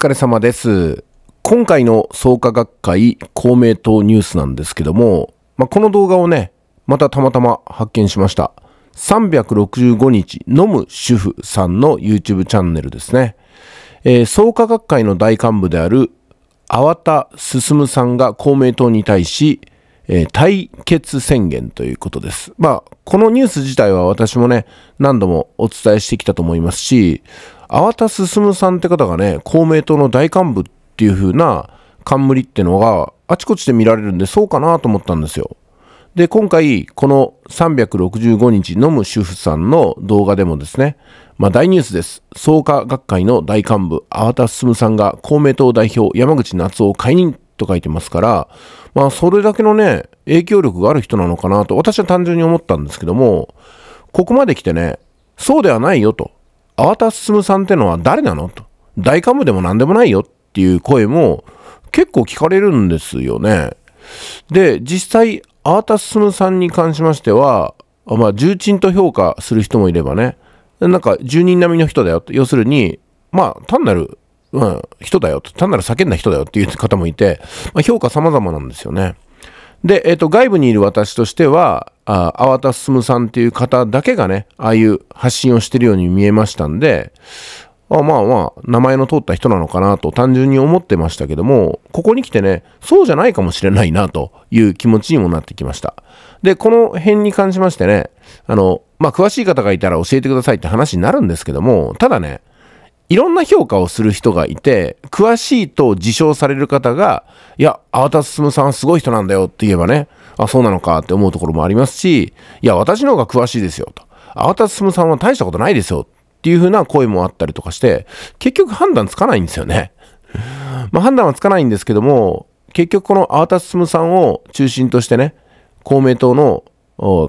疲れ様です。今回の創価学会公明党ニュースなんですけども、まあ、この動画をね、またたまたま発見しました。365日飲む主婦さんの YouTube チャンネルですね。えー、創価学会の大幹部である、淡田進さんが公明党に対し、えー、対決宣言ということです。まあ、このニュース自体は私もね、何度もお伝えしてきたと思いますし、粟田進さんって方がね、公明党の大幹部っていう風な冠ってのがあちこちで見られるんで、そうかなと思ったんですよ。で、今回、この365日飲む主婦さんの動画でもですね、まあ大ニュースです。創価学会の大幹部、粟田進さんが公明党代表、山口夏夫解任と書いてますから、まあそれだけのね、影響力がある人なのかなと、私は単純に思ったんですけども、ここまで来てね、そうではないよと。粟田進さんってのは誰なのと。大幹部でも何でもないよっていう声も結構聞かれるんですよね。で、実際、粟田進さんに関しましては、まあ、重鎮と評価する人もいればね、なんか、住人並みの人だよ。要するに、まあ、単なる、うん、人だよ。単なる叫んだ人だよっていう方もいて、まあ、評価様々なんですよね。で、えっ、ー、と、外部にいる私としては、あ粟田進さんっていう方だけがね、ああいう発信をしてるように見えましたんで、あまあまあ、名前の通った人なのかなと単純に思ってましたけども、ここに来てね、そうじゃないかもしれないなという気持ちにもなってきました。で、この辺に関しましてね、あの、まあ、詳しい方がいたら教えてくださいって話になるんですけども、ただね、いろんな評価をする人がいて、詳しいと自称される方が、いや、粟田進さんすごい人なんだよって言えばね、あ、そうなのかって思うところもありますし、いや、私の方が詳しいですよと。粟田進さんは大したことないですよっていう風な声もあったりとかして、結局判断つかないんですよね。まあ判断はつかないんですけども、結局この粟田進さんを中心としてね、公明党の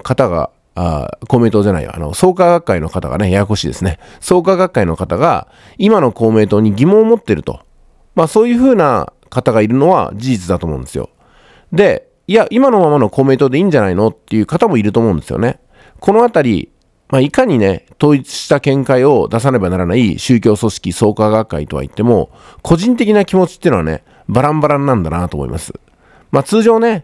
方があ公明党じゃないよ。あの、創価学会の方がね、ややこしいですね。創価学会の方が、今の公明党に疑問を持ってると。まあ、そういうふうな方がいるのは事実だと思うんですよ。で、いや、今のままの公明党でいいんじゃないのっていう方もいると思うんですよね。このあたり、まあ、いかにね、統一した見解を出さねばならない宗教組織創価学会とは言っても、個人的な気持ちっていうのはね、バランバランなんだなと思います。まあ、通常ね、やっ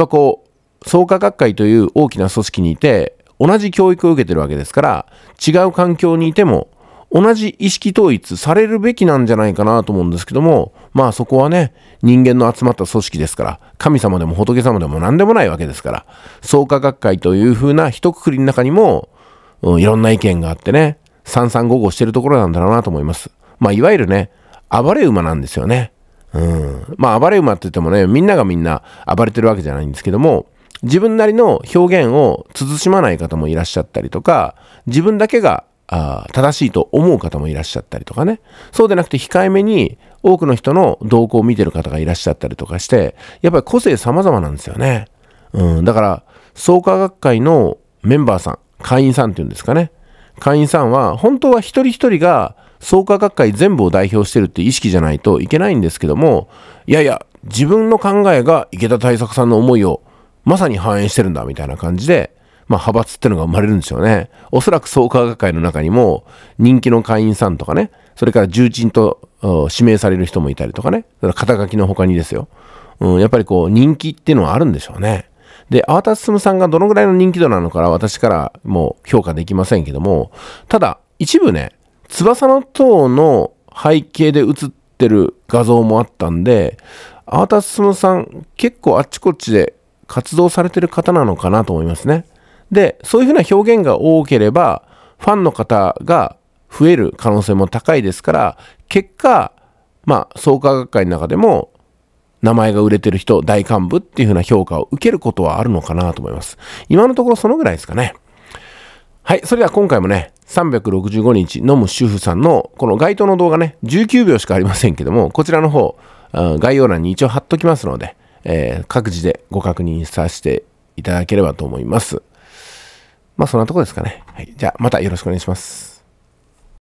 ぱこう、創価学会という大きな組織にいて、同じ教育を受けてるわけですから、違う環境にいても、同じ意識統一されるべきなんじゃないかなと思うんですけども、まあそこはね、人間の集まった組織ですから、神様でも仏様でも何でもないわけですから、創価学会という風な一括りの中にも、うん、いろんな意見があってね、三三五五してるところなんだろうなと思います。まあいわゆるね、暴れ馬なんですよね。うん。まあ暴れ馬って言ってもね、みんながみんな暴れてるわけじゃないんですけども、自分なりの表現を慎まない方もいらっしゃったりとか、自分だけが正しいと思う方もいらっしゃったりとかね。そうでなくて控えめに多くの人の動向を見てる方がいらっしゃったりとかして、やっぱり個性様々なんですよね。うん、だから、創価学会のメンバーさん、会員さんっていうんですかね。会員さんは、本当は一人一人が創価学会全部を代表してるって意識じゃないといけないんですけども、いやいや、自分の考えが池田大作さんの思いをまさに反映してるんだみたいな感じで、まあ、派閥ってのが生まれるんですよね。おそらく創価学会の中にも人気の会員さんとかね、それから重鎮と指名される人もいたりとかね、肩書きの他にですよ。うん、やっぱりこう人気っていうのはあるんでしょうね。で、淡田進さんがどのぐらいの人気度なのかは私からもう評価できませんけども、ただ一部ね、翼の塔の背景で写ってる画像もあったんで、淡田進さん結構あっちこっちで活動されてる方なのかなと思いますね。で、そういうふうな表現が多ければ、ファンの方が増える可能性も高いですから、結果、まあ、創価学会の中でも、名前が売れてる人、大幹部っていうふうな評価を受けることはあるのかなと思います。今のところそのぐらいですかね。はい、それでは今回もね、365日飲む主婦さんのこの該当の動画ね、19秒しかありませんけども、こちらの方、概要欄に一応貼っときますので、えー、各自でご確認させていただければと思います。まあそんなとこですかね。はい。じゃあまたよろしくお願いします。